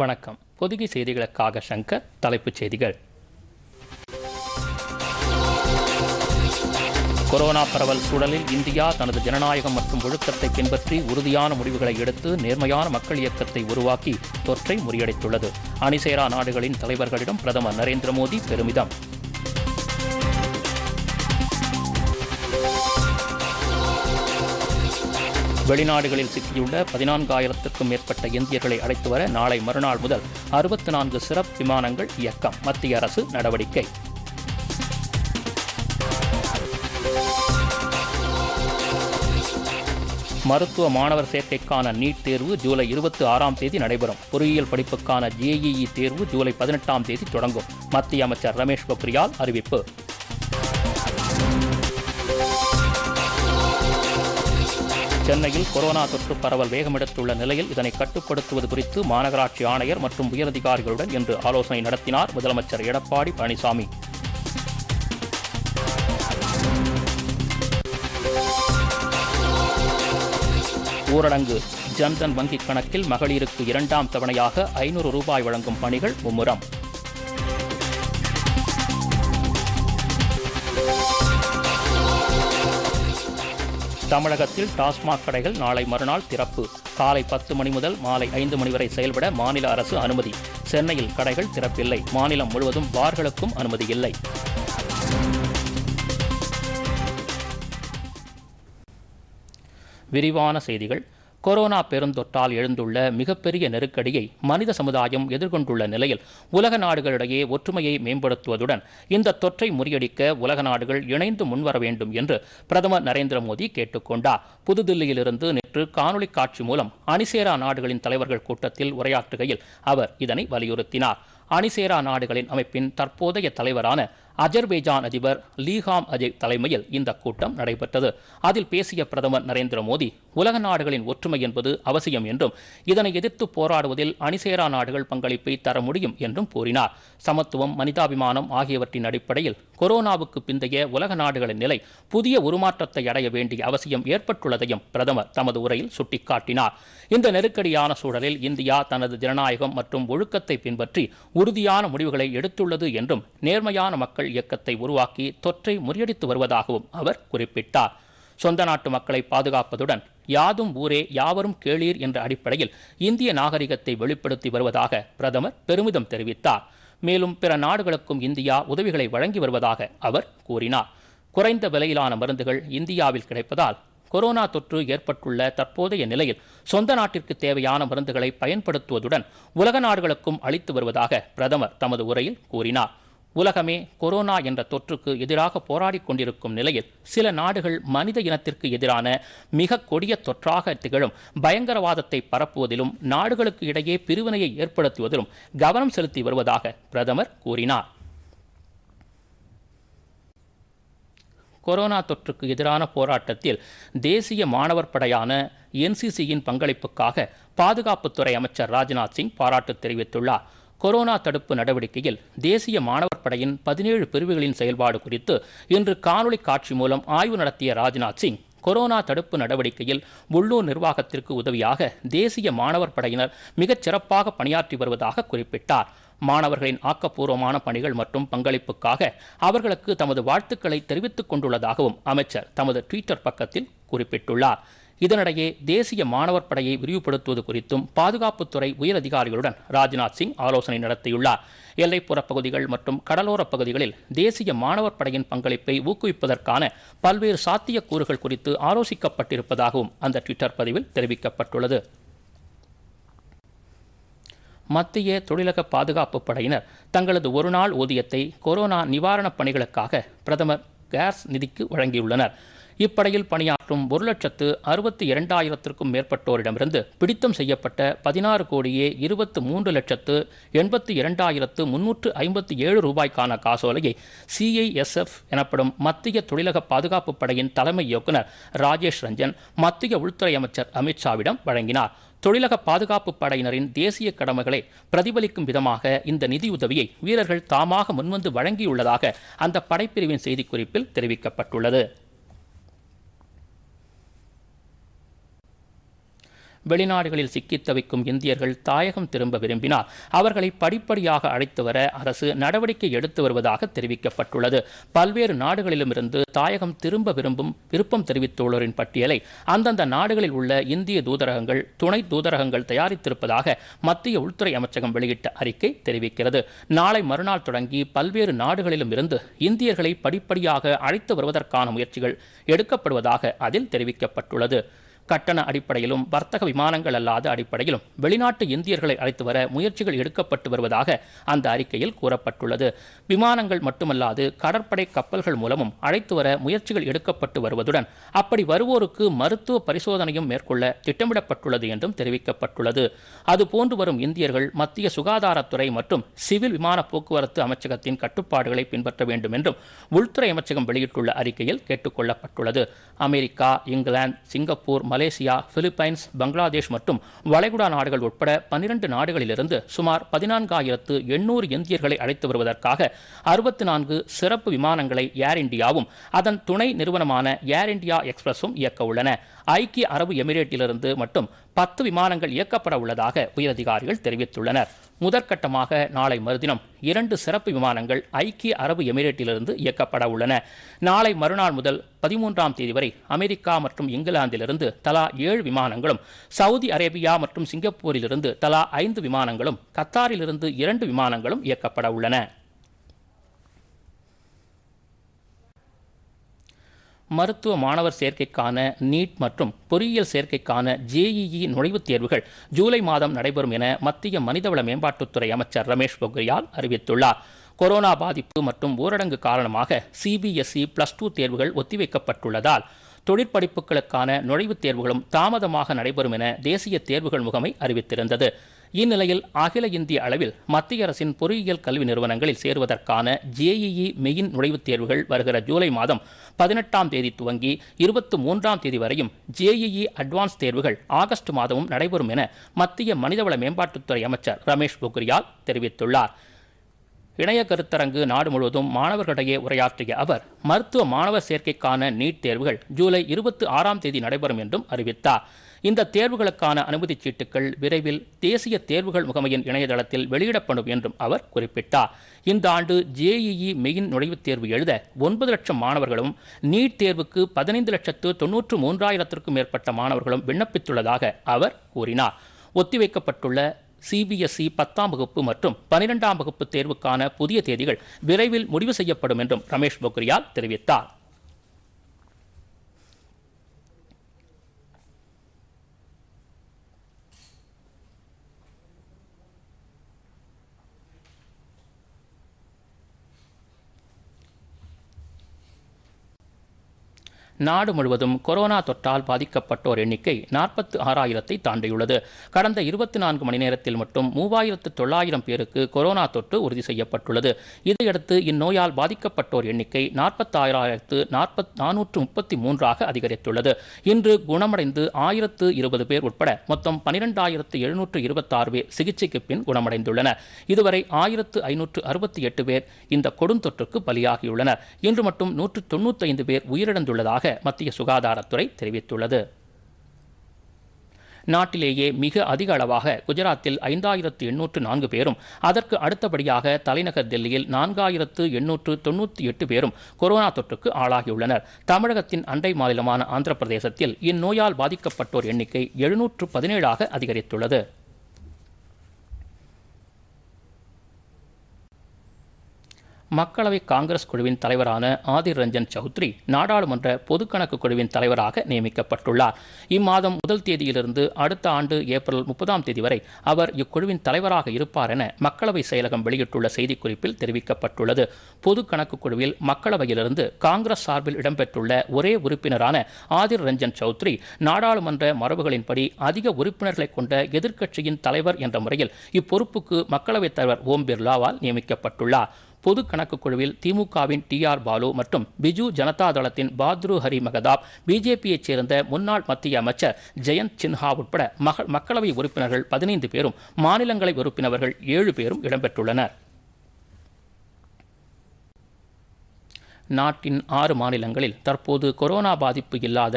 வணக்கம் பொதுகை செய்திகளுக்காக சங்கர் தலைப்புச் செய்திகள் கொரோனா பரவல் சூழலில் இந்தியா தனது ஜனநாயகம் மற்றும் ஒழுக்கத்தை பின்பற்றி உறுதியான முடிவுகளை எடுத்து நேர்மையான மக்கள் இயக்கத்தை உருவாக்கி தொற்றை முறியடித்துள்ளது அணிசேரா நாடுகளின் தலைவர்களிடம் பிரதமர் நரேந்திர மோடி பெருமிதம் வெளிநாடுகளில் சிக்கியுள்ள பதினான்காயிரத்திற்கும் மேற்பட்ட இந்தியர்களை அழைத்து வர நாளை மறுநாள் முதல் அறுபத்தி நான்கு சிறப்பு விமானங்கள் இயக்கம் மத்திய அரசு நடவடிக்கை மருத்துவ மாணவர் சேர்க்கைக்கான நீட் தேர்வு ஜூலை இருபத்தி ஆறாம் தேதி நடைபெறும் பொறியியல் படிப்புக்கான ஜேஇஇ தேர்வு ஜூலை பதினெட்டாம் தேதி தொடங்கும் மத்திய அமைச்சர் ரமேஷ் பொக்ரியால் அறிவிப்பு சென்னையில் கொரோனா தொற்று பரவல் வேகமெடுத்துள்ள நிலையில் இதனை கட்டுப்படுத்துவது குறித்து மாநகராட்சி ஆணையர் மற்றும் உயரதிகாரிகளுடன் இன்று ஆலோசனை நடத்தினார் முதலமைச்சர் எடப்பாடி பழனிசாமி ஊரடங்கு ஜன்தன் வங்கிக் கணக்கில் மகளிருக்கு இரண்டாம் தவணையாக ஐநூறு ரூபாய் வழங்கும் பணிகள் மும்முரம் தமிழகத்தில் டாஸ்மாக் கடைகள் நாளை மறுநாள் திறப்பு காலை பத்து மணி முதல் மாலை ஐந்து மணி வரை செயல்பட மாநில அரசு அனுமதி சென்னையில் கடைகள் திறப்பில்லை மாநிலம் முழுவதும் பார்களுக்கும் அனுமதி இல்லை விரிவான செய்திகள் கொரோனா பெருந்தொற்றால் எழுந்துள்ள மிகப்பெரிய நெருக்கடியை மனித சமுதாயம் எதிர்கொண்டுள்ள நிலையில் உலக நாடுகளிடையே ஒற்றுமையை மேம்படுத்துவதுடன் இந்த தொற்றை முறியடிக்க உலக நாடுகள் இணைந்து முன்வர வேண்டும் என்று பிரதமர் நரேந்திர மோடி கேட்டுக்கொண்டார் புதுதில்லியிலிருந்து நேற்று காணொலி காட்சி மூலம் அணிசேரா நாடுகளின் தலைவர்கள் கூட்டத்தில் உரையாற்றுகையில் அவர் இதனை வலியுறுத்தினார் அணிசேரா நாடுகளின் அமைப்பின் தற்போதைய தலைவரான அஜர்பைஜான் அதிபர் லீஹாம் அஜே தலைமையில் இந்த கூட்டம் நடைபெற்றது அதில் பேசிய பிரதமர் நரேந்திர மோடி உலக நாடுகளின் ஒற்றுமை என்பது அவசியம் என்றும் இதனை எதிர்த்து போராடுவதில் அணிசேரா நாடுகள் பங்களிப்பை தர முடியும் என்றும் கூறினார் சமத்துவம் மனிதாபிமானம் ஆகியவற்றின் அடிப்படையில் கொரோனாவுக்கு பிந்தைய உலக நாடுகளின் நிலை புதிய உருமாற்றத்தை அடைய வேண்டிய அவசியம் ஏற்பட்டுள்ளதையும் பிரதமர் தமது உரையில் சுட்டிக்காட்டினார் இந்த நெருக்கடியான சூழலில் இந்தியா தனது ஜனநாயகம் மற்றும் ஒழுக்கத்தை பின்பற்றி உறுதியான முடிவுகளை எடுத்துள்ளது என்றும் நேர்மையான மக்கள் இயக்கத்தை உருவாக்கி தொற்றை முறியடித்து வருவதாகவும் அவர் குறிப்பிட்டார் சொந்த நாட்டு மக்களை பாதுகாப்பதுடன் யாதும் ஊரே யாவரும் கேளீர் என்ற அடிப்படையில் இந்திய நாகரிகத்தை வெளிப்படுத்தி வருவதாக பிரதமர் பெருமிதம் தெரிவித்தார் மேலும் பிற நாடுகளுக்கும் இந்தியா உதவிகளை வழங்கி வருவதாக அவர் கூறினார் குறைந்த விலையிலான மருந்துகள் இந்தியாவில் கிடைப்பதால் கொரோனா தொற்று ஏற்பட்டுள்ள தற்போதைய நிலையில் சொந்த நாட்டிற்கு தேவையான மருந்துகளை பயன்படுத்துவதுடன் உலக நாடுகளுக்கும் அளித்து வருவதாக பிரதமர் தமது உரையில் கூறினார் உலகமே கொரோனா என்ற தொற்றுக்கு எதிராக போராடி கொண்டிருக்கும் நிலையில் சில நாடுகள் மனித இனத்திற்கு எதிரான மிக கொடிய தொற்றாக திகழும் பயங்கரவாதத்தை பரப்புவதிலும் நாடுகளுக்கு இடையே பிரிவினையை ஏற்படுத்துவதிலும் கவனம் செலுத்தி வருவதாக பிரதமர் கூறினார் கொரோனா தொற்றுக்கு எதிரான போராட்டத்தில் தேசிய மாணவர் படையான என்சிசியின் பங்களிப்புக்காக பாதுகாப்புத்துறை அமைச்சர் ராஜ்நாத் சிங் பாராட்டு தெரிவித்துள்ளார் கொரோனா தடுப்பு நடவடிக்கையில் தேசிய மாணவர் படையின் பதினேழு பிரிவுகளின் செயல்பாடு குறித்து இன்று காணொலி காட்சி மூலம் ஆய்வு நடத்திய ராஜ்நாத் சிங் கொரோனா தடுப்பு நடவடிக்கையில் உள்ளூர் நிர்வாகத்திற்கு உதவியாக தேசிய மாணவர் படையினர் மிகச் சிறப்பாக பணியாற்றி வருவதாக குறிப்பிட்டார் மாணவர்களின் ஆக்கப்பூர்வமான பணிகள் மற்றும் பங்களிப்புக்காக அவர்களுக்கு தமது வாழ்த்துக்களை தெரிவித்துக் கொண்டுள்ளதாகவும் அமைச்சர் தமது ட்விட்டர் பக்கத்தில் குறிப்பிட்டுள்ளார் இதனிடையே தேசிய மாணவர் படையை விரிவுபடுத்துவது குறித்தும் பாதுகாப்புத்துறை உயர் அதிகாரிகளுடன் ராஜ்நாத் சிங் ஆலோசனை நடத்தியுள்ளார் எல்லைப்புற பகுதிகள் மற்றும் கடலோர பகுதிகளில் தேசிய மாணவர் படையின் பங்களிப்பை ஊக்குவிப்பதற்கான பல்வேறு சாத்தியக்கூறுகள் குறித்து ஆலோசிக்கப்பட்டிருப்பதாகவும் அந்த ட்விட்டர் பதிவில் தெரிவிக்கப்பட்டுள்ளது மத்திய தொழிலக பாதுகாப்பு படையினர் தங்களது ஒருநாள் ஊதியத்தை கொரோனா நிவாரணப் பணிகளுக்காக பிரதமர் கேர்ஸ் நிதிக்கு வழங்கியுள்ளனர் இப்படையில் பணியாற்றும் ஒரு லட்சத்து அறுபத்தி இரண்டாயிரத்திற்கும் மேற்பட்டோரிடமிருந்து பிடித்தம் செய்யப்பட்ட பதினாறு கோடியே இருபத்து மூன்று லட்சத்து எண்பத்தி இரண்டாயிரத்து முன்னூற்று ஐம்பத்தி ஏழு ரூபாய்க்கான காசோலையை சிஐஎஸ்எஃப் எனப்படும் மத்திய தொழிலக பாதுகாப்பு படையின் தலைமை இயக்குநர் ராஜேஷ் ரஞ்சன் மத்திய உள்துறை அமைச்சர் அமித்ஷாவிடம் வழங்கினார் தொழிலக பாதுகாப்பு படையினரின் தேசிய கடமைகளை பிரதிபலிக்கும் விதமாக இந்த நிதியுதவியை வீரர்கள் தாமாக முன்வந்து வழங்கியுள்ளதாக அந்த படைப்பிரிவின் செய்திக்குறிப்பில் தெரிவிக்கப்பட்டுள்ளது வெளிநாடுகளில் சிக்கி தவிக்கும் இந்தியர்கள் தாயகம் திரும்ப விரும்பினால் அவர்களை படிப்படியாக அழைத்து வர அரசு நடவடிக்கை எடுத்து வருவதாக தெரிவிக்கப்பட்டுள்ளது பல்வேறு நாடுகளிலுமிருந்து தாயகம் திரும்ப விரும்பும் விருப்பம் தெரிவித்துள்ளோரின் பட்டியலை அந்தந்த நாடுகளில் உள்ள இந்திய தூதரகங்கள் துணை தூதரகங்கள் தயாரித்திருப்பதாக மத்திய உள்துறை அமைச்சகம் வெளியிட்ட அறிக்கை தெரிவிக்கிறது நாளை மறுநாள் தொடங்கி பல்வேறு நாடுகளிலும் இருந்து இந்தியர்களை படிப்படியாக அழைத்து வருவதற்கான முயற்சிகள் எடுக்கப்படுவதாக அதில் தெரிவிக்கப்பட்டுள்ளது கட்டண அடிப்படையிலும் வர்த்தக விமானங்கள் அல்லாத அடிப்படையிலும் வெளிநாட்டு இந்தியர்களை அழைத்து வர முயற்சிகள் எடுக்கப்பட்டு வருவதாக அந்த அறிக்கையில் கூறப்பட்டுள்ளது விமானங்கள் மட்டுமல்லாது கடற்படை கப்பல்கள் மூலமும் அழைத்து வர முயற்சிகள் எடுக்கப்பட்டு வருவதுடன் அப்படி வருவோருக்கு மருத்துவ பரிசோதனையும் மேற்கொள்ள திட்டமிடப்பட்டுள்ளது என்றும் தெரிவிக்கப்பட்டுள்ளது அதுபோன்று வரும் இந்தியர்கள் மத்திய சுகாதாரத்துறை மற்றும் சிவில் விமான போக்குவரத்து அமைச்சகத்தின் கட்டுப்பாடுகளை பின்பற்ற வேண்டும் என்றும் உள்துறை அமைச்சகம் வெளியிட்டுள்ள அறிக்கையில் கேட்டுக்கொள்ளப்பட்டுள்ளது America England Singapore Malaysia Philippines Bangladesh மற்றும் வளைகுடா நாடுகள் உட்பட பன்னிரண்டு நாடுகளிலிருந்து சுமார் பதினான்காயிரத்து எண்ணூறு இந்தியர்களை அழைத்து வருவதற்காக அறுபத்தி நான்கு சிறப்பு விமானங்களை ஏர் இண்டியாவும் அதன் துணை நிறுவனமான ஏர் இண்டியா எக்ஸ்பிரஸும் இயக்க உள்ளன ஐக்கிய அரபு எமிரேட்டிலிருந்து மட்டும் பத்து விமானங்கள் இயக்கப்பட உள்ளதாக உயரதிகாரிகள் தெரிவித்துள்ளனர் முதற்கட்டமாக நாளை மறுதினம் இரண்டு சிறப்பு விமானங்கள் ஐக்கிய அரபு எமிரேட்டிலிருந்து இயக்கப்பட உள்ளன நாளை மறுநாள் முதல் பதிமூன்றாம் தேதி வரை அமெரிக்கா மற்றும் இங்கிலாந்திலிருந்து தலா ஏழு விமானங்களும் சவுதி அரேபியா மற்றும் சிங்கப்பூரிலிருந்து தலா ஐந்து விமானங்களும் கத்தாரிலிருந்து இரண்டு விமானங்களும் இயக்கப்பட உள்ளன மருத்துவ மாணவர் சேர்க்கைக்கான நீட் மற்றும் பொறியியல் சேர்க்கைக்கான ஜேஇஇ நுழைவுத் தேர்வுகள் ஜூலை மாதம் நடைபெறும் என மத்திய மனிதவள மேம்பாட்டுத்துறை அமைச்சர் ரமேஷ் பொக்ரியால் அறிவித்துள்ளார் கொரோனா பாதிப்பு மற்றும் ஊரடங்கு காரணமாக சிபிஎஸ்இ பிளஸ் டூ தேர்வுகள் ஒத்திவைக்கப்பட்டுள்ளதால் தொழிற்படிப்புகளுக்கான நுழைவுத் தேர்வுகளும் தாமதமாக நடைபெறும் என தேசிய தேர்வுகள் முகமை அறிவித்திருந்தது இந்நிலையில் அகில இந்திய அளவில் மத்திய அரசின் பொறியியல் கல்வி நிறுவனங்களில் சேருவதற்கான ஜேஇஇ மெயின் நுழைவுத் தேர்வுகள் வருகிற ஜூலை மாதம் பதினெட்டாம் தேதி துவங்கி இருபத்தி மூன்றாம் தேதி வரையும் ஜேஇஇ அட்வான்ஸ் தேர்வுகள் ஆகஸ்ட் மாதமும் நடைபெறும் என மத்திய மனிதவள மேம்பாட்டுத்துறை அமைச்சர் ரமேஷ் பொக்ரியால் தெரிவித்துள்ளார் இணைய கருத்தரங்கு நாடு முழுவதும் மாணவர்களிடையே உரையாற்றிய அவர் மருத்துவ மாணவர் சேர்க்கைக்கான நீட் தேர்வுகள் ஜூலை இருபத்தி ஆறாம் தேதி நடைபெறும் என்றும் அறிவித்தார் இந்த தேர்வுகளுக்கான அனுமதி சீட்டுகள் விரைவில் தேசிய தேர்வுகள் முகமையின் இணையதளத்தில் வெளியிடப்படும் என்றும் அவர் குறிப்பிட்டார் இந்த ஆண்டு ஜேஇஇ மெயின் நுழைவுத் தேர்வு எழுத ஒன்பது லட்சம் மாணவர்களும் நீட் தேர்வுக்கு பதினைந்து லட்சத்து தொன்னூற்று மூன்றாயிரத்திற்கும் மேற்பட்ட மாணவர்களும் விண்ணப்பித்துள்ளதாக அவர் கூறினார் ஒத்திவைக்கப்பட்டுள்ள சிபிஎஸ்இ பத்தாம் வகுப்பு மற்றும் பனிரெண்டாம் வகுப்பு தேர்வுக்கான புதிய தேதிகள் விரைவில் முடிவு செய்யப்படும் என்றும் ரமேஷ் பொக்ரியால் தெரிவித்தார் நாடு முழுவதும் கொரோனா தொற்றால் பாதிக்கப்பட்டோர் எண்ணிக்கை நாற்பத்து ஆறாயிரத்தை தாண்டியுள்ளது கடந்த இருபத்தி நான்கு மணி நேரத்தில் மட்டும் மூவாயிரத்து தொள்ளாயிரம் பேருக்கு கொரோனா தொற்று உறுதி செய்யப்பட்டுள்ளது இதையடுத்து இந்நோயால் பாதிக்கப்பட்டோர் எண்ணிக்கை நாற்பத்தாயிரத்து நாற்பத் நானூற்று முப்பத்தி மூன்றாக அதிகரித்துள்ளது இன்று குணமடைந்து ஆயிரத்து இருபது பேர் உட்பட மொத்தம் பனிரெண்டாயிரத்து எழுநூற்று இருபத்தாறு பேர் சிகிச்சைக்கு பின் குணமடைந்துள்ளனர் இதுவரை ஆயிரத்து ஐநூற்று அறுபத்தி எட்டு பேர் இந்த கொடுந்தொற்றுக்கு பலியாகியுள்ளனர் இன்று மட்டும் நூற்று ஐந்து பேர் உயிரிழந்துள்ளதாக மத்திய சுகாதாரத்துறை தெரிவித்துள்ளது நாட்டிலேயே மிக அதிக அளவாக குஜராத்தில் ஐந்தாயிரத்து எண்ணூற்று நான்கு பேரும் அதற்கு அடுத்தபடியாக தலைநகர் டெல்லியில் நான்காயிரத்து எண்ணூற்று தொன்னூற்றி எட்டு பேரும் கொரோனா தொற்றுக்கு ஆளாகியுள்ளனர் தமிழகத்தின் அண்டை மாநிலமான ஆந்திரப்பிரதேசத்தில் இந்நோயால் பாதிக்கப்பட்டோர் எண்ணிக்கை எழுநூற்று பதினேழாக அதிகரித்துள்ளது மக்களவை காங்கிரஸ் குழுவின் தலைவரான ஆதிர் ரஞ்சன் சௌத்ரி நாடாளுமன்ற பொதுக்கணக்கு குழுவின் தலைவராக நியமிக்கப்பட்டுள்ளார் இம்மாதம் முதல் தேதியிலிருந்து அடுத்த ஆண்டு ஏப்ரல் முப்பதாம் தேதி வரை அவர் இக்குழுவின் தலைவராக இருப்பார் என மக்களவை செயலகம் வெளியிட்டுள்ள செய்திக்குறிப்பில் தெரிவிக்கப்பட்டுள்ளது பொதுக்கணக்கு குழுவில் மக்களவையிலிருந்து காங்கிரஸ் சார்பில் இடம்பெற்றுள்ள ஒரே உறுப்பினரான ஆதிர் ரஞ்சன் சௌத்ரி நாடாளுமன்ற மரபுகளின்படி அதிக உறுப்பினர்களை கொண்ட எதிர்க்கட்சியின் தலைவர் என்ற முறையில் இப்பொறுப்புக்கு மக்களவைத் தலைவர் ஓம் பிர்லாவால் நியமிக்கப்பட்டுள்ளார் பொது கணக்கு குழுவில் திமுகவின் டி ஆர் பாலு மற்றும் பிஜு ஜனதா தளத்தின் பாத்ரு ஹரி மகதாப் பிஜேபியைச் சேர்ந்த முன்னாள் மத்திய அமைச்சர் ஜெயந்த் சின்ஹா உட்பட மக்களவை உறுப்பினர்கள் பதினைந்து பேரும் மாநிலங்களை உறுப்பினர்கள் ஏழு பேரும் இடம்பெற்றுள்ளனர் நாட்டின் ஆறு மாநிலங்களில் தற்போது கொரோனா பாதிப்பு இல்லாத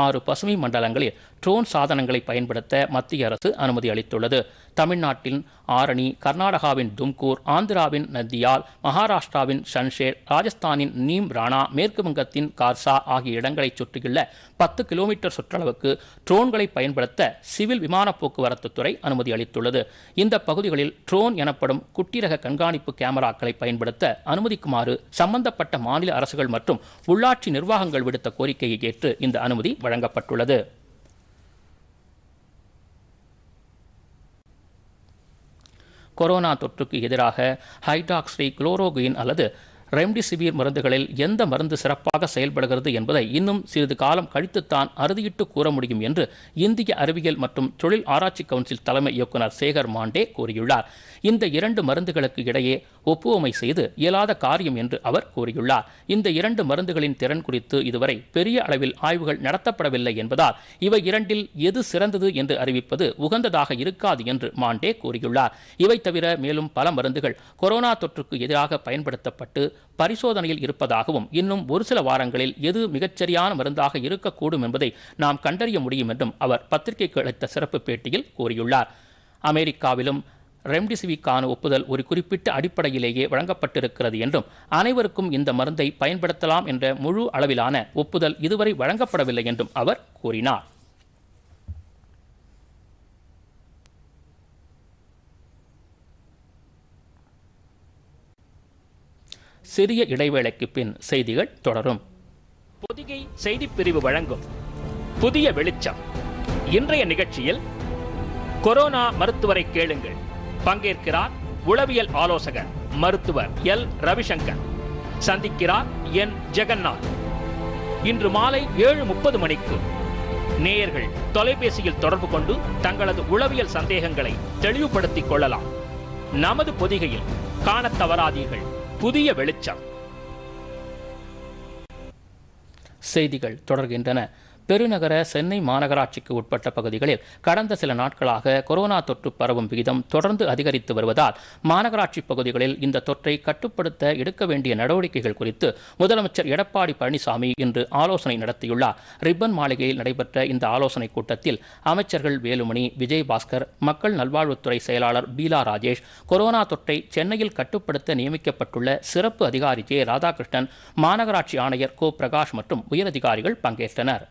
ஆறு பசுமை மண்டலங்களில் ட்ரோன் சாதனங்களை பயன்படுத்த மத்திய அரசு அனுமதி அளித்துள்ளது தமிழ்நாட்டின் ஆரணி கர்நாடகாவின் தும்கூர் ஆந்திராவின் நத்தியால் மகாராஷ்டிராவின் ஷன்ஷேர் ராஜஸ்தானின் நீம் ராணா மேற்கு வங்கத்தின் கார்சா ஆகிய இடங்களை சுற்றியுள்ள பத்து கிலோமீட்டர் சுற்றளவுக்கு ட்ரோன்களை பயன்படுத்த சிவில் விமான போக்குவரத்து துறை அனுமதி அளித்துள்ளது இந்த பகுதிகளில் ட்ரோன் எனப்படும் குட்டிரக கண்காணிப்பு கேமராக்களை பயன்படுத்த அனுமதிக்குமாறு சம்பந்தப்பட்ட மாநில அரசுகள் மற்றும் உள்ளாட்சி நிர்வாகங்கள் விடுத்த கோரிக்கையை ஏற்று இந்த அனுமதி வழங்கப்பட்டுள்ளது கொரோனா தொற்றுக்கு எதிராக ஹைடாக்ஸ்ரி குளோரோகுயின் அல்லது ரெம்டிசிவிர் மருந்துகளில் எந்த மருந்து சிறப்பாக செயல்படுகிறது என்பதை இன்னும் சிறிது காலம் கழித்துத்தான் அறுதியிட்டு கூற முடியும் என்று இந்திய அறிவியல் மற்றும் தொழில் ஆராய்ச்சி கவுன்சில் தலைமை இயக்குநர் சேகர் மாண்டே கூறியுள்ளார் இந்த இரண்டு மருந்துகளுக்கு இடையே ஒப்புவமை செய்து இயலாத காரியம் என்று அவர் கூறியுள்ளார் இந்த இரண்டு மருந்துகளின் திறன் குறித்து இதுவரை பெரிய அளவில் ஆய்வுகள் நடத்தப்படவில்லை என்பதால் இவை இரண்டில் எது சிறந்தது என்று அறிவிப்பது உகந்ததாக இருக்காது என்று மாண்டே கூறியுள்ளார் இவை தவிர மேலும் பல மருந்துகள் கொரோனா தொற்றுக்கு எதிராக பயன்படுத்தப்பட்டு பரிசோதனையில் இருப்பதாகவும் இன்னும் ஒரு சில வாரங்களில் எது மிகச்சரியான மருந்தாக இருக்கக்கூடும் என்பதை நாம் கண்டறிய முடியும் என்றும் அவர் பத்திரிகைக்கு அளித்த சிறப்பு பேட்டியில் கூறியுள்ளார் அமெரிக்காவிலும் ரெம்டிசிவிக்கான ஒப்புதல் ஒரு குறிப்பிட்ட அடிப்படையிலேயே வழங்கப்பட்டிருக்கிறது என்றும் அனைவருக்கும் இந்த மருந்தை பயன்படுத்தலாம் என்ற முழு அளவிலான ஒப்புதல் இதுவரை வழங்கப்படவில்லை என்றும் அவர் கூறினார் சிறிய இடைவேளைக்கு பின் செய்திகள் தொடரும் பொதிகை செய்தி பிரிவு வழங்கும் புதிய வெளிச்சம் இன்றைய நிகழ்ச்சியில் கொரோனா மருத்துவரை கேளுங்கள் பங்கேற்கிறார் உளவியல் ஆலோசகர் மருத்துவர் எல் ரவிசங்கர் சந்திக்கிறார் என் ஜெகநாத் இன்று மாலை ஏழு முப்பது மணிக்கு நேயர்கள் தொலைபேசியில் தொடர்பு கொண்டு தங்களது உளவியல் சந்தேகங்களை தெளிவுபடுத்திக் கொள்ளலாம் நமது பொதிகையில் காண தவறாதீர்கள் புதிய வெளிச்சம் செய்திகள் தொடர்கின்றன பெருநகர சென்னை மாநகராட்சிக்கு உட்பட்ட பகுதிகளில் கடந்த சில நாட்களாக கொரோனா தொற்று பரவும் விகிதம் தொடர்ந்து அதிகரித்து வருவதால் மாநகராட்சி பகுதிகளில் இந்த தொற்றை கட்டுப்படுத்த எடுக்க வேண்டிய நடவடிக்கைகள் குறித்து முதலமைச்சர் எடப்பாடி பழனிசாமி இன்று ஆலோசனை நடத்தியுள்ளார் ரிப்பன் மாளிகையில் நடைபெற்ற இந்த ஆலோசனைக் கூட்டத்தில் அமைச்சர்கள் வேலுமணி விஜயபாஸ்கர் மக்கள் நல்வாழ்வுத்துறை செயலாளர் பீலா ராஜேஷ் கொரோனா தொற்றை சென்னையில் கட்டுப்படுத்த நியமிக்கப்பட்டுள்ள சிறப்பு அதிகாரி ஜே ராதாகிருஷ்ணன் மாநகராட்சி ஆணையர் கோ பிரகாஷ் மற்றும் உயரதிகாரிகள் பங்கேற்றனர்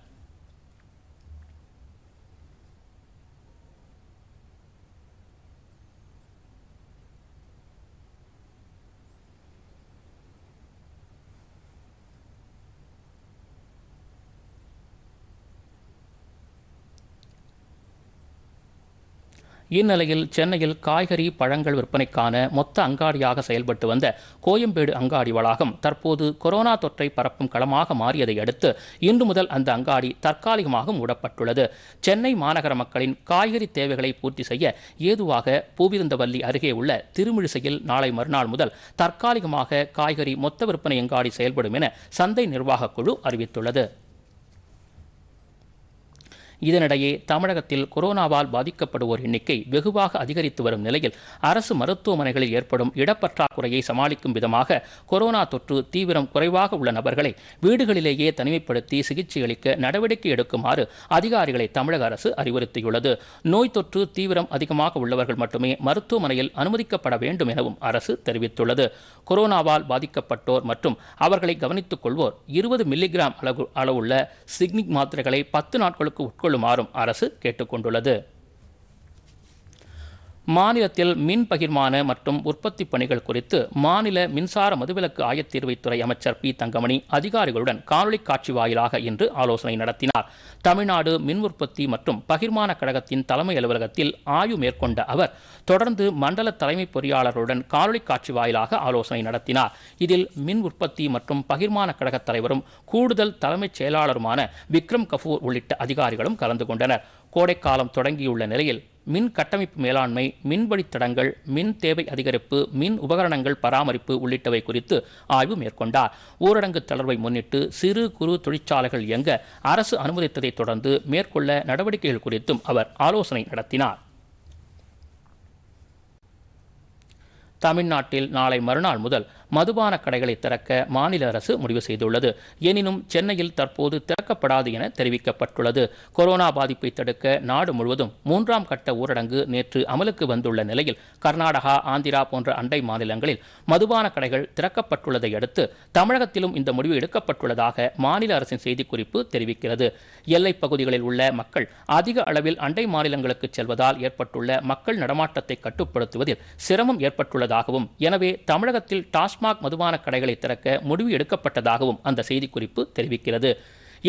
இந்நிலையில் சென்னையில் காய்கறி பழங்கள் விற்பனைக்கான மொத்த அங்காடியாக செயல்பட்டு வந்த கோயம்பேடு அங்காடி வளாகம் தற்போது கொரோனா தொற்றை பரப்பும் களமாக மாறியதை அடுத்து இன்று முதல் அந்த அங்காடி தற்காலிகமாக மூடப்பட்டுள்ளது சென்னை மாநகர மக்களின் காய்கறி தேவைகளை பூர்த்தி செய்ய ஏதுவாக பூவிருந்தவல்லி அருகே உள்ள திருமிழிசையில் நாளை மறுநாள் முதல் தற்காலிகமாக காய்கறி மொத்த விற்பனை அங்காடி செயல்படும் என சந்தை நிர்வாகக் குழு அறிவித்துள்ளது இதனிடையே தமிழகத்தில் கொரோனாவால் பாதிக்கப்படுவோர் எண்ணிக்கை வெகுவாக அதிகரித்து வரும் நிலையில் அரசு மருத்துவமனைகளில் ஏற்படும் இடப்பற்றாக்குறையை சமாளிக்கும் விதமாக கொரோனா தொற்று தீவிரம் குறைவாக உள்ள நபர்களை வீடுகளிலேயே தனிமைப்படுத்தி சிகிச்சை அளிக்க நடவடிக்கை எடுக்குமாறு அதிகாரிகளை தமிழக அரசு அறிவுறுத்தியுள்ளது நோய் தொற்று தீவிரம் அதிகமாக உள்ளவர்கள் மட்டுமே மருத்துவமனையில் அனுமதிக்கப்பட வேண்டும் எனவும் அரசு தெரிவித்துள்ளது கொரோனாவால் பாதிக்கப்பட்டோர் மற்றும் அவர்களை கவனித்துக் கொள்வோர் இருபது மில்லிகிராம் அளவு அளவுள்ள சிக்னிக் மாத்திரைகளை பத்து நாட்களுக்கு உட்கொள் மேற்கொள்ளுமாறும் அரசு கேட்டுக்கொண்டுள்ளது மாநிலத்தில் மின் பகிர்மான மற்றும் உற்பத்தி பணிகள் குறித்து மாநில மின்சார மதுவிலக்கு ஆயத்தீர்வைத்துறை அமைச்சர் பி தங்கமணி அதிகாரிகளுடன் காணொலி காட்சி வாயிலாக இன்று ஆலோசனை நடத்தினார் தமிழ்நாடு மின் உற்பத்தி மற்றும் பகிர்மான கழகத்தின் தலைமை அலுவலகத்தில் ஆய்வு மேற்கொண்ட அவர் தொடர்ந்து மண்டல தலைமை பொறியாளர்களுடன் காணொலி காட்சி வாயிலாக ஆலோசனை நடத்தினார் இதில் மின் உற்பத்தி மற்றும் பகிர்மான கழக தலைவரும் கூடுதல் தலைமைச் செயலாளருமான விக்ரம் கபூர் உள்ளிட்ட அதிகாரிகளும் கலந்து கொண்டனர் கோடைக்காலம் தொடங்கியுள்ள நிலையில் மின் கட்டமைப்பு மேலாண்மை மின்படித்தடங்கள் மின் தேவை அதிகரிப்பு மின் உபகரணங்கள் பராமரிப்பு உள்ளிட்டவை குறித்து ஆய்வு மேற்கொண்டார் ஊரடங்கு தளர்வை முன்னிட்டு சிறு குறு தொழிற்சாலைகள் இயங்க அரசு அனுமதித்ததை தொடர்ந்து மேற்கொள்ள நடவடிக்கைகள் குறித்தும் அவர் ஆலோசனை நடத்தினார் தமிழ்நாட்டில் நாளை மறுநாள் முதல் மதுபான கடைகளை திறக்க மாநில அரசு முடிவு செய்துள்ளது எனினும் சென்னையில் தற்போது திறக்கப்படாது என தெரிவிக்கப்பட்டுள்ளது கொரோனா பாதிப்பை தடுக்க நாடு முழுவதும் மூன்றாம் கட்ட ஊரடங்கு நேற்று அமலுக்கு வந்துள்ள நிலையில் கர்நாடகா ஆந்திரா போன்ற அண்டை மாநிலங்களில் மதுபான கடைகள் திறக்கப்பட்டுள்ளதை அடுத்து தமிழகத்திலும் இந்த முடிவு எடுக்கப்பட்டுள்ளதாக மாநில அரசின் செய்திக்குறிப்பு தெரிவிக்கிறது எல்லைப் பகுதிகளில் உள்ள மக்கள் அதிக அளவில் அண்டை மாநிலங்களுக்கு செல்வதால் ஏற்பட்டுள்ள மக்கள் நடமாட்டத்தை கட்டுப்படுத்துவதில் சிரமம் ஏற்பட்டுள்ளதாகவும் எனவே தமிழகத்தில் டாஸ்க் டாஸ்மாக் மதுபான கடைகளை திறக்க முடிவு எடுக்கப்பட்டதாகவும் அந்த செய்திக்குறிப்பு தெரிவிக்கிறது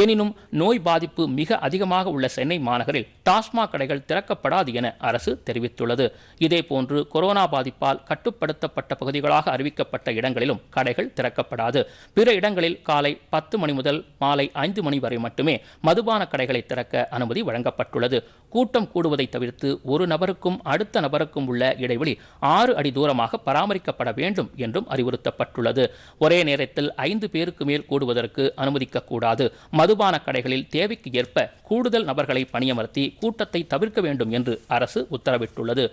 எனினும் நோய் பாதிப்பு மிக அதிகமாக உள்ள சென்னை மாநகரில் டாஸ்மாக் கடைகள் திறக்கப்படாது என அரசு தெரிவித்துள்ளது இதேபோன்று கொரோனா பாதிப்பால் கட்டுப்படுத்தப்பட்ட பகுதிகளாக அறிவிக்கப்பட்ட இடங்களிலும் கடைகள் திறக்கப்படாது பிற இடங்களில் காலை பத்து மணி முதல் மாலை ஐந்து மணி வரை மட்டுமே மதுபான கடைகளை திறக்க அனுமதி வழங்கப்பட்டுள்ளது கூட்டம் கூடுவதை தவிர்த்து ஒரு நபருக்கும் அடுத்த நபருக்கும் உள்ள இடைவெளி ஆறு அடி தூரமாக பராமரிக்கப்பட வேண்டும் என்றும் அறிவுறுத்தப்பட்டுள்ளது ஒரே நேரத்தில் ஐந்து பேருக்கு மேல் கூடுவதற்கு அனுமதிக்கக்கூடாது மதுபான கடைகளில் தேவைக்கு ஏற்ப கூடுதல் நபர்களை பணியமர்த்தி கூட்டத்தை தவிர்க்க வேண்டும் என்று அரசு உத்தரவிட்டுள்ளது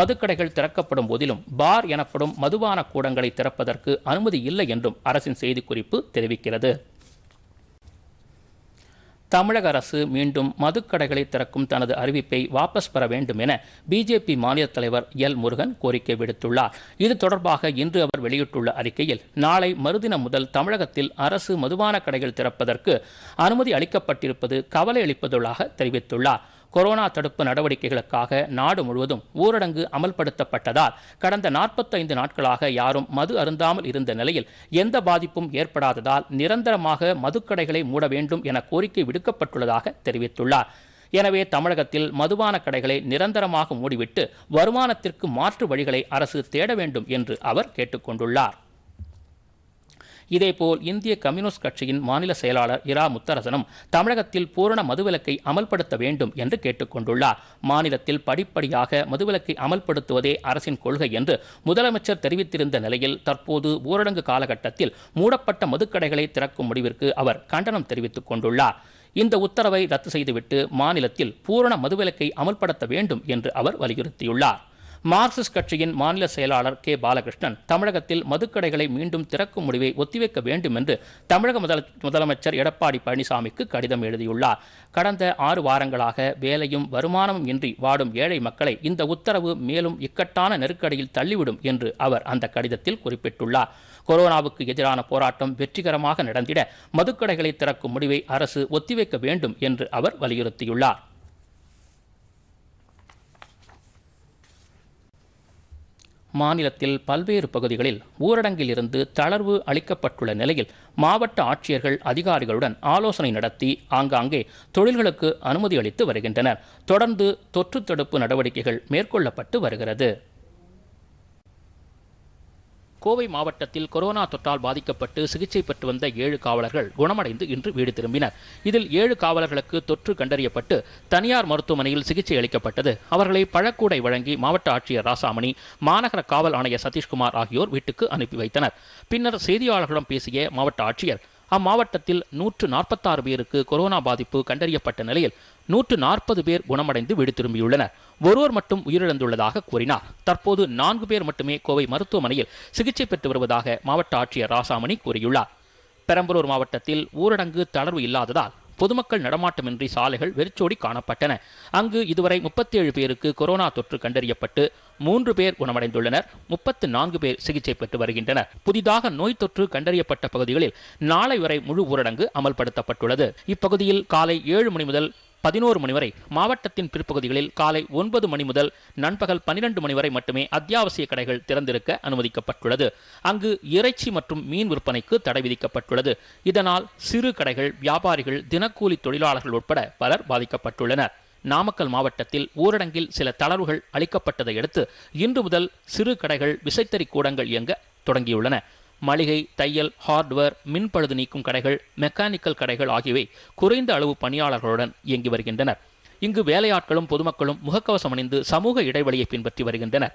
மதுக்கடைகள் திறக்கப்படும் போதிலும் பார் எனப்படும் மதுபான கூடங்களை திறப்பதற்கு அனுமதி இல்லை என்றும் அரசின் செய்திக்குறிப்பு தெரிவிக்கிறது தமிழக அரசு மீண்டும் மதுக்கடைகளை திறக்கும் தனது அறிவிப்பை வாபஸ் பெற வேண்டும் என பிஜேபி மாநில தலைவர் எல் முருகன் கோரிக்கை விடுத்துள்ளார் இது தொடர்பாக இன்று அவர் வெளியிட்டுள்ள அறிக்கையில் நாளை மறுதினம் முதல் தமிழகத்தில் அரசு மதுபான கடைகள் திறப்பதற்கு அனுமதி அளிக்கப்பட்டிருப்பது கவலை அளிப்பதுள்ளாக தெரிவித்துள்ளார் கொரோனா தடுப்பு நடவடிக்கைகளுக்காக நாடு முழுவதும் ஊரடங்கு அமல்படுத்தப்பட்டதால் கடந்த நாற்பத்தைந்து நாட்களாக யாரும் மது அருந்தாமல் இருந்த நிலையில் எந்த பாதிப்பும் ஏற்படாததால் நிரந்தரமாக மதுக்கடைகளை மூட வேண்டும் என கோரிக்கை விடுக்கப்பட்டுள்ளதாக தெரிவித்துள்ளார் எனவே தமிழகத்தில் மதுபான கடைகளை நிரந்தரமாக மூடிவிட்டு வருமானத்திற்கு மாற்று வழிகளை அரசு தேட வேண்டும் என்று அவர் கேட்டுக்கொண்டுள்ளார் இதேபோல் இந்திய கம்யூனிஸ்ட் கட்சியின் மாநில செயலாளர் இரா முத்தரசனும் தமிழகத்தில் பூரண மதுவிலக்கை அமல்படுத்த வேண்டும் என்று கேட்டுக்கொண்டுள்ளார் மாநிலத்தில் படிப்படியாக மதுவிலக்கை அமல்படுத்துவதே அரசின் கொள்கை என்று முதலமைச்சர் தெரிவித்திருந்த நிலையில் தற்போது ஊரடங்கு காலகட்டத்தில் மூடப்பட்ட மதுக்கடைகளை திறக்கும் முடிவிற்கு அவர் கண்டனம் தெரிவித்துக் கொண்டுள்ளார் இந்த உத்தரவை ரத்து செய்துவிட்டு மாநிலத்தில் பூரண மதுவிலக்கை அமல்படுத்த வேண்டும் என்று அவர் வலியுறுத்தியுள்ளார் மார்க்சிஸ்ட் கட்சியின் மாநில செயலாளர் கே பாலகிருஷ்ணன் தமிழகத்தில் மதுக்கடைகளை மீண்டும் திறக்கும் முடிவை ஒத்திவைக்க வேண்டும் என்று தமிழக முதல முதலமைச்சர் எடப்பாடி பழனிசாமிக்கு கடிதம் எழுதியுள்ளார் கடந்த ஆறு வாரங்களாக வேலையும் வருமானமும் இன்றி வாடும் ஏழை மக்களை இந்த உத்தரவு மேலும் இக்கட்டான நெருக்கடியில் தள்ளிவிடும் என்று அவர் அந்த கடிதத்தில் குறிப்பிட்டுள்ளார் கொரோனாவுக்கு எதிரான போராட்டம் வெற்றிகரமாக நடந்திட மதுக்கடைகளை திறக்கும் முடிவை அரசு ஒத்திவைக்க வேண்டும் என்று அவர் வலியுறுத்தியுள்ளார் மாநிலத்தில் பல்வேறு பகுதிகளில் ஊரடங்கிலிருந்து தளர்வு அளிக்கப்பட்டுள்ள நிலையில் மாவட்ட ஆட்சியர்கள் அதிகாரிகளுடன் ஆலோசனை நடத்தி ஆங்காங்கே தொழில்களுக்கு அனுமதி அளித்து வருகின்றனர் தொடர்ந்து தொற்று தடுப்பு நடவடிக்கைகள் மேற்கொள்ளப்பட்டு வருகிறது கோவை மாவட்டத்தில் கொரோனா தொற்றால் பாதிக்கப்பட்டு சிகிச்சை பெற்று வந்த ஏழு காவலர்கள் குணமடைந்து இன்று வீடு திரும்பினர் இதில் ஏழு காவலர்களுக்கு தொற்று கண்டறியப்பட்டு தனியார் மருத்துவமனையில் சிகிச்சை அளிக்கப்பட்டது அவர்களை பழக்கூடை வழங்கி மாவட்ட ஆட்சியர் ராசாமணி மாநகர காவல் ஆணையர் சதீஷ்குமார் ஆகியோர் வீட்டுக்கு அனுப்பி வைத்தனர் பின்னர் செய்தியாளர்களிடம் பேசிய மாவட்ட ஆட்சியர் அம்மாவட்டத்தில் நூற்று நாற்பத்தாறு பேருக்கு கொரோனா பாதிப்பு கண்டறியப்பட்ட நிலையில் நூற்று நாற்பது பேர் குணமடைந்து வீடு திரும்பியுள்ளனர் ஒருவர் மட்டும் உயிரிழந்துள்ளதாக கூறினார் தற்போது நான்கு பேர் மட்டுமே கோவை மருத்துவமனையில் சிகிச்சை பெற்று வருவதாக மாவட்ட ஆட்சியர் ராசாமணி கூறியுள்ளார் பெரம்பலூர் மாவட்டத்தில் ஊரடங்கு தளர்வு இல்லாததால் பொதுமக்கள் நடமாட்டமின்றி சாலைகள் வெறிச்சோடி காணப்பட்டன அங்கு இதுவரை முப்பத்தி ஏழு பேருக்கு கொரோனா தொற்று கண்டறியப்பட்டு மூன்று பேர் குணமடைந்துள்ளனர் முப்பத்து நான்கு பேர் சிகிச்சை பெற்று வருகின்றனர் புதிதாக நோய் தொற்று கண்டறியப்பட்ட பகுதிகளில் நாளை வரை முழு ஊரடங்கு அமல்படுத்தப்பட்டுள்ளது இப்பகுதியில் காலை ஏழு மணி முதல் பதினோரு மணி வரை மாவட்டத்தின் பிற்பகுதிகளில் காலை ஒன்பது மணி முதல் நண்பகல் பனிரெண்டு மணி வரை மட்டுமே அத்தியாவசிய கடைகள் திறந்திருக்க அனுமதிக்கப்பட்டுள்ளது அங்கு இறைச்சி மற்றும் மீன் விற்பனைக்கு தடை விதிக்கப்பட்டுள்ளது இதனால் சிறு கடைகள் வியாபாரிகள் தினக்கூலி தொழிலாளர்கள் உட்பட பலர் பாதிக்கப்பட்டுள்ளனர் நாமக்கல் மாவட்டத்தில் ஊரடங்கில் சில தளர்வுகள் அளிக்கப்பட்டதை அடுத்து இன்று முதல் சிறு கடைகள் விசைத்தறி கூடங்கள் இயங்க தொடங்கியுள்ளன மளிகை தையல் ஹார்ட்வேர் மின்பழுது நீக்கும் கடைகள் மெக்கானிக்கல் கடைகள் ஆகியவை குறைந்த அளவு பணியாளர்களுடன் இயங்கி வருகின்றனர் இங்கு வேலையாட்களும் பொதுமக்களும் முகக்கவசம் அணிந்து சமூக இடைவெளியை பின்பற்றி வருகின்றனர்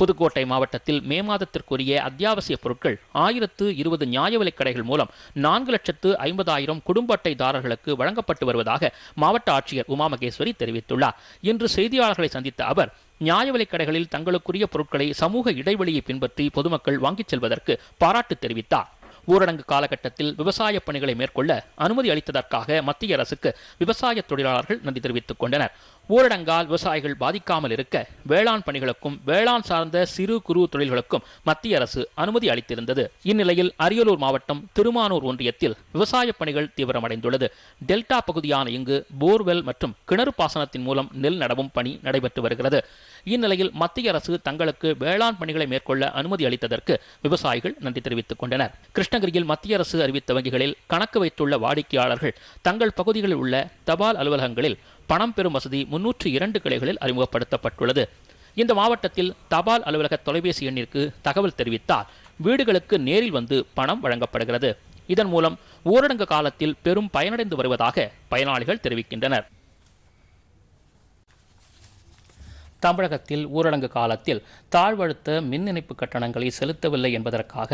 புதுக்கோட்டை மாவட்டத்தில் மே மாதத்திற்குரிய அத்தியாவசிய பொருட்கள் ஆயிரத்து இருபது நியாய விலைக்கடைகள் மூலம் நான்கு லட்சத்து ஐம்பதாயிரம் குடும்ப அட்டைதாரர்களுக்கு வழங்கப்பட்டு வருவதாக மாவட்ட ஆட்சியர் உமா மகேஸ்வரி தெரிவித்துள்ளார் இன்று செய்தியாளர்களை சந்தித்த அவர் நியாய விலைக்கடைகளில் தங்களுக்குரிய பொருட்களை சமூக இடைவெளியை பின்பற்றி பொதுமக்கள் வாங்கிச் செல்வதற்கு பாராட்டு தெரிவித்தார் ஊரடங்கு காலகட்டத்தில் விவசாய பணிகளை மேற்கொள்ள அனுமதி அளித்ததற்காக மத்திய அரசுக்கு விவசாய தொழிலாளர்கள் நன்றி தெரிவித்துக் கொண்டனர் ஊரடங்கால் விவசாயிகள் பாதிக்காமல் இருக்க வேளாண் பணிகளுக்கும் வேளாண் சார்ந்த சிறு குறு தொழில்களுக்கும் மத்திய அரசு அனுமதி அளித்திருந்தது இந்நிலையில் அரியலூர் மாவட்டம் திருமானூர் ஒன்றியத்தில் விவசாய பணிகள் தீவிரமடைந்துள்ளது டெல்டா பகுதியான இங்கு போர்வெல் மற்றும் கிணறு பாசனத்தின் மூலம் நெல் நடவும் பணி நடைபெற்று வருகிறது இந்நிலையில் மத்திய அரசு தங்களுக்கு வேளாண் பணிகளை மேற்கொள்ள அனுமதி அளித்ததற்கு விவசாயிகள் நன்றி தெரிவித்துக் கொண்டனர் கிருஷ்ணகிரியில் மத்திய அரசு அறிவித்த வங்கிகளில் கணக்கு வைத்துள்ள வாடிக்கையாளர்கள் தங்கள் பகுதிகளில் உள்ள தபால் அலுவலகங்களில் பணம் பெறும் வசதி முன்னூற்றி இரண்டு கிளைகளில் அறிமுகப்படுத்தப்பட்டுள்ளது இந்த மாவட்டத்தில் தபால் அலுவலக தொலைபேசி எண்ணிற்கு தகவல் தெரிவித்தால் வீடுகளுக்கு நேரில் வந்து பணம் வழங்கப்படுகிறது இதன் மூலம் ஊரடங்கு காலத்தில் பெரும் பயனடைந்து வருவதாக பயனாளிகள் தெரிவிக்கின்றனர் தமிழகத்தில் ஊரடங்கு காலத்தில் தாழ்வழுத்த மின் இணைப்பு கட்டணங்களை செலுத்தவில்லை என்பதற்காக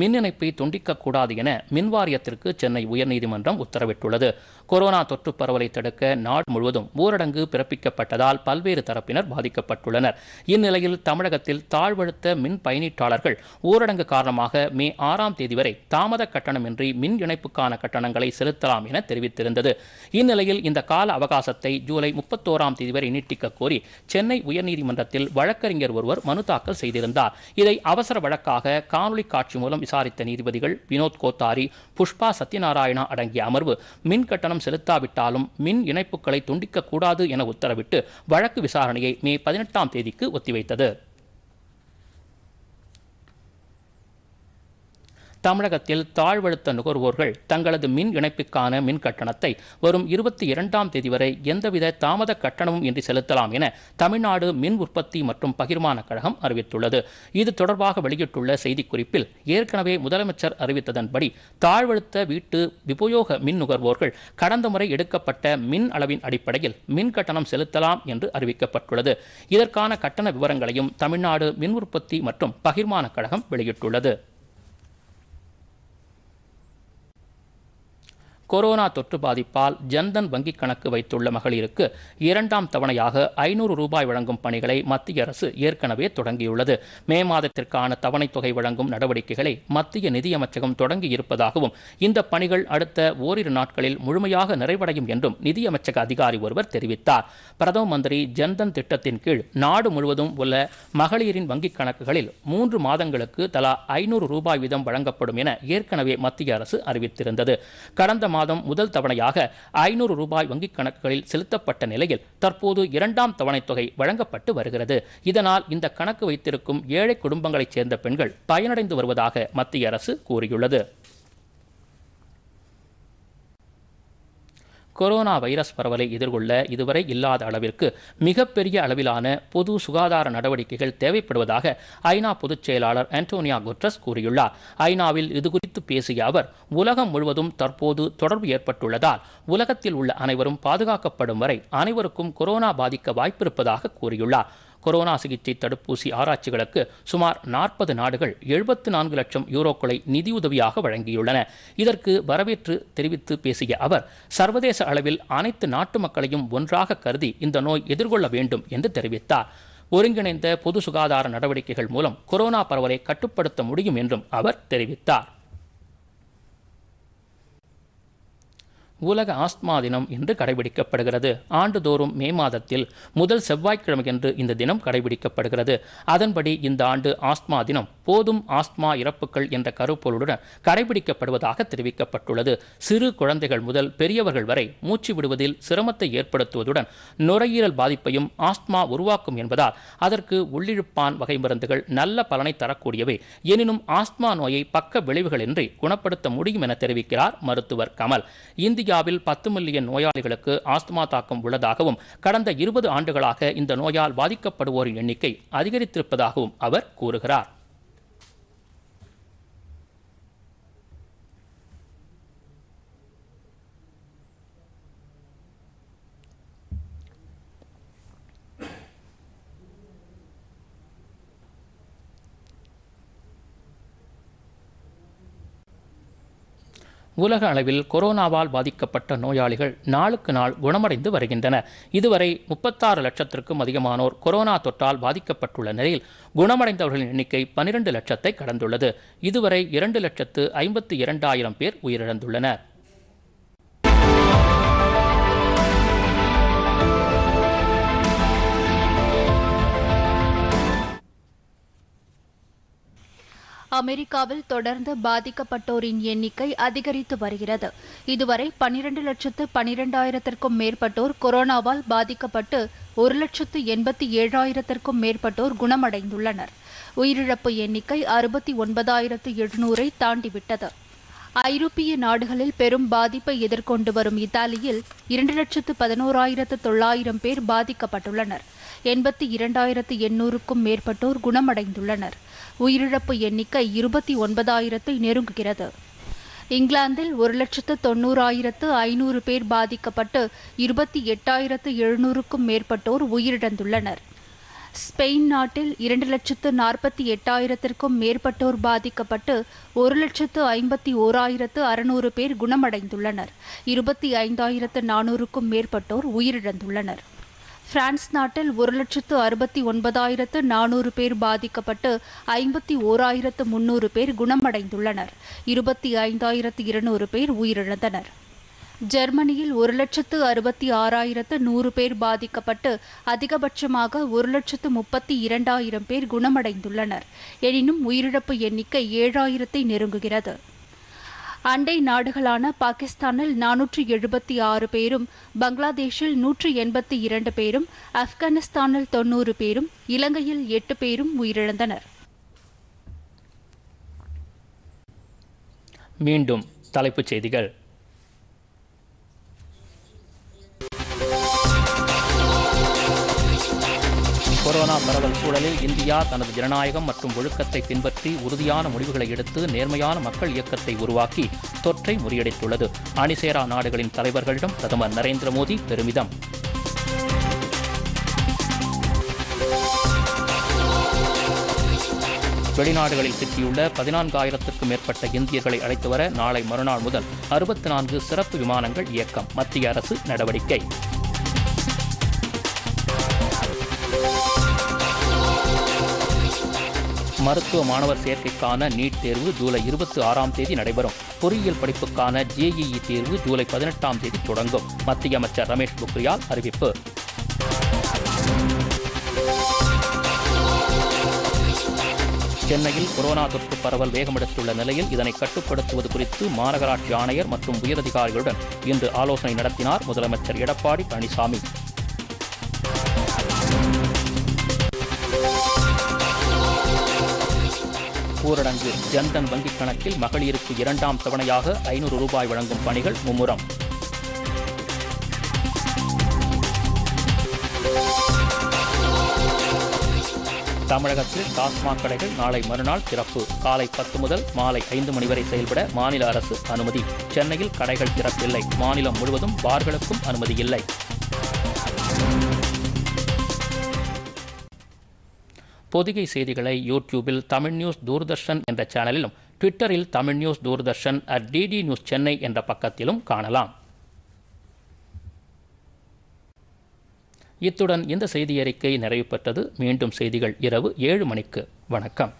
மின் இணைப்பை துண்டிக்கக்கூடாது என மின்வாரியத்திற்கு சென்னை உயர்நீதிமன்றம் உத்தரவிட்டுள்ளது கொரோனா தொற்று பரவலை தடுக்க நாடு முழுவதும் ஊரடங்கு பிறப்பிக்கப்பட்டதால் பல்வேறு தரப்பினர் பாதிக்கப்பட்டுள்ளனர் இந்நிலையில் தமிழகத்தில் தாழ்வழுத்த மின் பயனீட்டாளர்கள் ஊரடங்கு காரணமாக மே ஆறாம் தேதி வரை தாமத கட்டணமின்றி மின் இணைப்புக்கான கட்டணங்களை செலுத்தலாம் என தெரிவித்திருந்தது இந்நிலையில் இந்த கால அவகாசத்தை ஜூலை முப்பத்தோராம் தேதி வரை நீட்டிக்க கோரி சென்னை உயர்நீதிமன்றத்தில் வழக்கறிஞர் ஒருவர் மனு தாக்கல் செய்திருந்தார் இதை அவசர வழக்காக காணொலி காட்சி மூலம் விசாரித்த நீதிபதிகள் வினோத் கோத்தாரி புஷ்பா சத்யநாராயணா அடங்கிய அமர்வு மின் கட்டணம் செலுத்தாவிட்டாலும் மின் இணைப்புகளை துண்டிக்கக்கூடாது என உத்தரவிட்டு வழக்கு விசாரணையை மே பதினெட்டாம் தேதிக்கு ஒத்திவைத்தது தமிழகத்தில் தாழ்வழுத்த நுகர்வோர்கள் தங்களது மின் இணைப்புக்கான மின் கட்டணத்தை வரும் இருபத்தி இரண்டாம் தேதி வரை எந்தவித தாமத கட்டணமும் இன்றி செலுத்தலாம் என தமிழ்நாடு மின் உற்பத்தி மற்றும் பகிர்மான கழகம் அறிவித்துள்ளது இது தொடர்பாக வெளியிட்டுள்ள செய்திக்குறிப்பில் ஏற்கனவே முதலமைச்சர் அறிவித்ததன்படி தாழ்வழுத்த வீட்டு விபயோக மின் நுகர்வோர்கள் கடந்த முறை எடுக்கப்பட்ட மின் அளவின் அடிப்படையில் மின் கட்டணம் செலுத்தலாம் என்று அறிவிக்கப்பட்டுள்ளது இதற்கான கட்டண விவரங்களையும் தமிழ்நாடு மின் உற்பத்தி மற்றும் பகிர்மான கழகம் வெளியிட்டுள்ளது கொரோனா தொற்று பாதிப்பால் ஜன்தன் வங்கிக் கணக்கு வைத்துள்ள மகளிருக்கு இரண்டாம் தவணையாக ஐநூறு ரூபாய் வழங்கும் பணிகளை மத்திய அரசு ஏற்கனவே தொடங்கியுள்ளது மே மாதத்திற்கான தவணைத் தொகை வழங்கும் நடவடிக்கைகளை மத்திய நிதியமைச்சகம் தொடங்கி இருப்பதாகவும் இந்த பணிகள் அடுத்த ஓரிரு நாட்களில் முழுமையாக நிறைவடையும் என்றும் நிதியமைச்சக அதிகாரி ஒருவர் தெரிவித்தார் பிரதம மந்திரி ஜன்தன் திட்டத்தின் கீழ் நாடு முழுவதும் உள்ள மகளிரின் வங்கிக் கணக்குகளில் மூன்று மாதங்களுக்கு தலா ஐநூறு ரூபாய் வீதம் வழங்கப்படும் என ஏற்கனவே மத்திய அரசு அறிவித்திருந்தது கடந்த மாதம் முதல் தவணையாக ஐநூறு ரூபாய் வங்கிக் கணக்குகளில் செலுத்தப்பட்ட நிலையில் தற்போது இரண்டாம் தவணைத் தொகை வழங்கப்பட்டு வருகிறது இதனால் இந்த கணக்கு வைத்திருக்கும் ஏழை குடும்பங்களைச் சேர்ந்த பெண்கள் பயனடைந்து வருவதாக மத்திய அரசு கூறியுள்ளது கொரோனா வைரஸ் பரவலை எதிர்கொள்ள இதுவரை இல்லாத அளவிற்கு மிகப்பெரிய அளவிலான பொது சுகாதார நடவடிக்கைகள் தேவைப்படுவதாக ஐநா பொதுச் செயலாளர் ஆண்டோனியா குட்ரஸ் கூறியுள்ளார் ஐநாவில் இதுகுறித்து பேசிய அவர் உலகம் முழுவதும் தற்போது தொடர்பு ஏற்பட்டுள்ளதால் உலகத்தில் உள்ள அனைவரும் பாதுகாக்கப்படும் வரை அனைவருக்கும் கொரோனா பாதிக்க வாய்ப்பிருப்பதாக கூறியுள்ளார் கொரோனா சிகிச்சை தடுப்பூசி ஆராய்ச்சிகளுக்கு சுமார் நாற்பது நாடுகள் எழுபத்து நான்கு லட்சம் யூரோக்களை நிதியுதவியாக வழங்கியுள்ளன இதற்கு வரவேற்று தெரிவித்து பேசிய அவர் சர்வதேச அளவில் அனைத்து நாட்டு மக்களையும் ஒன்றாக கருதி இந்த நோய் எதிர்கொள்ள வேண்டும் என்று தெரிவித்தார் ஒருங்கிணைந்த பொது சுகாதார நடவடிக்கைகள் மூலம் கொரோனா பரவலை கட்டுப்படுத்த முடியும் என்றும் அவர் தெரிவித்தார் உலக ஆஸ்மா தினம் என்று கடைபிடிக்கப்படுகிறது ஆண்டுதோறும் மே மாதத்தில் முதல் செவ்வாய்க்கிழமையன்று இந்த தினம் கடைபிடிக்கப்படுகிறது அதன்படி இந்த ஆண்டு ஆஸ்மா தினம் போதும் ஆஸ்மா இறப்புகள் என்ற கருப்பொருளுடன் கடைபிடிக்கப்படுவதாக தெரிவிக்கப்பட்டுள்ளது சிறு குழந்தைகள் முதல் பெரியவர்கள் வரை மூச்சு விடுவதில் சிரமத்தை ஏற்படுத்துவதுடன் நுரையீரல் பாதிப்பையும் ஆஸ்மா உருவாக்கும் என்பதால் அதற்கு உள்ளிழுப்பான் வகை மருந்துகள் நல்ல பலனை தரக்கூடியவை எனினும் ஆஸ்மா நோயை பக்க விளைவுகளின்றி குணப்படுத்த முடியும் என தெரிவிக்கிறார் மருத்துவர் கமல் இந்தியாவில் பத்து மில்லியன் நோயாளிகளுக்கு ஆஸ்துமா தாக்கம் உள்ளதாகவும் கடந்த இருபது ஆண்டுகளாக இந்த நோயால் பாதிக்கப்படுவோரின் எண்ணிக்கை அதிகரித்திருப்பதாகவும் அவர் கூறுகிறார் உலக அளவில் கொரோனாவால் பாதிக்கப்பட்ட நோயாளிகள் நாளுக்கு நாள் குணமடைந்து வருகின்றனர் இதுவரை முப்பத்தாறு லட்சத்திற்கும் அதிகமானோர் கொரோனா தொற்றால் பாதிக்கப்பட்டுள்ள நிலையில் குணமடைந்தவர்களின் எண்ணிக்கை பனிரெண்டு லட்சத்தை கடந்துள்ளது இதுவரை இரண்டு லட்சத்து ஐம்பத்தி இரண்டாயிரம் பேர் உயிரிழந்துள்ளனர் அமெரிக்காவில் தொடர்ந்து பாதிக்கப்பட்டோரின் எண்ணிக்கை அதிகரித்து வருகிறது இதுவரை பனிரண்டு லட்சத்து பனிரெண்டாயிரத்திற்கும் மேற்பட்டோர் கொரோனாவால் பாதிக்கப்பட்டு ஒரு லட்சத்து எண்பத்தி ஏழாயிரத்திற்கும் மேற்பட்டோர் குணமடைந்துள்ளனர் உயிரிழப்பு எண்ணிக்கை அறுபத்தி ஒன்பதாயிரத்து எழுநூறை தாண்டிவிட்டது ஐரோப்பிய நாடுகளில் பெரும் பாதிப்பை எதிர்கொண்டு வரும் இத்தாலியில் இரண்டு லட்சத்து பதினோராயிரத்து தொள்ளாயிரம் பேர் பாதிக்கப்பட்டுள்ளனர் எண்பத்தி இரண்டாயிரத்து எண்ணூறுக்கும் மேற்பட்டோர் குணமடைந்துள்ளனர் உயிரிழப்பு எண்ணிக்கை இருபத்தி ஒன்பதாயிரத்தை நெருங்குகிறது இங்கிலாந்தில் ஒரு லட்சத்து தொன்னூறாயிரத்து ஐநூறு பேர் பாதிக்கப்பட்டு இருபத்தி எட்டாயிரத்து எழுநூறுக்கும் மேற்பட்டோர் உயிரிழந்துள்ளனர் ஸ்பெயின் நாட்டில் இரண்டு லட்சத்து நாற்பத்தி எட்டாயிரத்திற்கும் மேற்பட்டோர் பாதிக்கப்பட்டு ஒரு லட்சத்து ஐம்பத்தி ஓராயிரத்து அறுநூறு பேர் குணமடைந்துள்ளனர் இருபத்தி ஐந்தாயிரத்து நானூறுக்கும் மேற்பட்டோர் உயிரிழந்துள்ளனர் பிரான்ஸ் நாட்டில் ஒரு லட்சத்து அறுபத்தி ஒன்பதாயிரத்து நானூறு பேர் பாதிக்கப்பட்டு ஐம்பத்தி ஓராயிரத்து முன்னூறு பேர் குணமடைந்துள்ளனர் இருபத்தி ஐந்தாயிரத்து இருநூறு பேர் உயிரிழந்தனர் ஜெர்மனியில் ஒரு லட்சத்து அறுபத்தி ஆறாயிரத்து நூறு பேர் பாதிக்கப்பட்டு அதிகபட்சமாக ஒரு லட்சத்து முப்பத்தி இரண்டாயிரம் பேர் குணமடைந்துள்ளனர் எனினும் உயிரிழப்பு எண்ணிக்கை ஏழாயிரத்தை நெருங்குகிறது அண்டை நாடுகளான பாகிஸ்தானில் நானூற்றி எழுபத்தி ஆறு பேரும் பங்களாதேஷில் நூற்றி எண்பத்தி இரண்டு பேரும் ஆப்கானிஸ்தானில் தொன்னூறு பேரும் இலங்கையில் எட்டு பேரும் உயிரிழந்தனர் மீண்டும் தலைப்புச் செய்திகள் கொரோனா பரவல் சூழலில் இந்தியா தனது ஜனநாயகம் மற்றும் ஒழுக்கத்தை பின்பற்றி உறுதியான முடிவுகளை எடுத்து நேர்மையான மக்கள் இயக்கத்தை உருவாக்கி தொற்றை முறியடித்துள்ளது அணிசேரா நாடுகளின் தலைவர்களிடம் பிரதமர் நரேந்திர மோடி பெருமிதம் வெளிநாடுகளில் சிக்கியுள்ள பதினான்காயிரத்திற்கும் மேற்பட்ட இந்தியர்களை அழைத்து வர நாளை மறுநாள் முதல் அறுபத்தி நான்கு சிறப்பு விமானங்கள் இயக்கம் மத்திய அரசு நடவடிக்கை மருத்துவ மாணவர் சேர்க்கைக்கான நீட் தேர்வு ஜூலை இருபத்தி ஆறாம் தேதி நடைபெறும் பொறியியல் படிப்புக்கான ஜேஇஇ தேர்வு ஜூலை பதினெட்டாம் தேதி தொடங்கும் மத்திய அமைச்சர் ரமேஷ் பொக்ரியால் அறிவிப்பு சென்னையில் கொரோனா தொற்று பரவல் வேகமெடுத்துள்ள நிலையில் இதனை கட்டுப்படுத்துவது குறித்து மாநகராட்சி ஆணையர் மற்றும் உயரதிகாரிகளுடன் இன்று ஆலோசனை நடத்தினார் முதலமைச்சர் எடப்பாடி பழனிசாமி ஊரடங்கு ஜன்தன் வங்கிக் கணக்கில் மகளிருக்கு இரண்டாம் தவணையாக ஐநூறு ரூபாய் வழங்கும் பணிகள் மும்முரம் தமிழகத்தில் டாஸ்மாக் கடைகள் நாளை மறுநாள் திறப்பு காலை பத்து முதல் மாலை ஐந்து மணி வரை செயல்பட மாநில அரசு அனுமதி சென்னையில் கடைகள் திறப்பில்லை மாநிலம் முழுவதும் பார்களுக்கும் அனுமதி இல்லை பொதிகை செய்திகளை யூடியூபில் தமிழ் நியூஸ் தூர்தர்ஷன் என்ற சேனலிலும் ட்விட்டரில் Tamil news Doordarshan at DD news Chennai என்ற பக்கத்திலும் காணலாம் இத்துடன் இந்த செய்தியறிக்கை நிறைவு பெற்றது மீண்டும் செய்திகள் இரவு ஏழு மணிக்கு வணக்கம்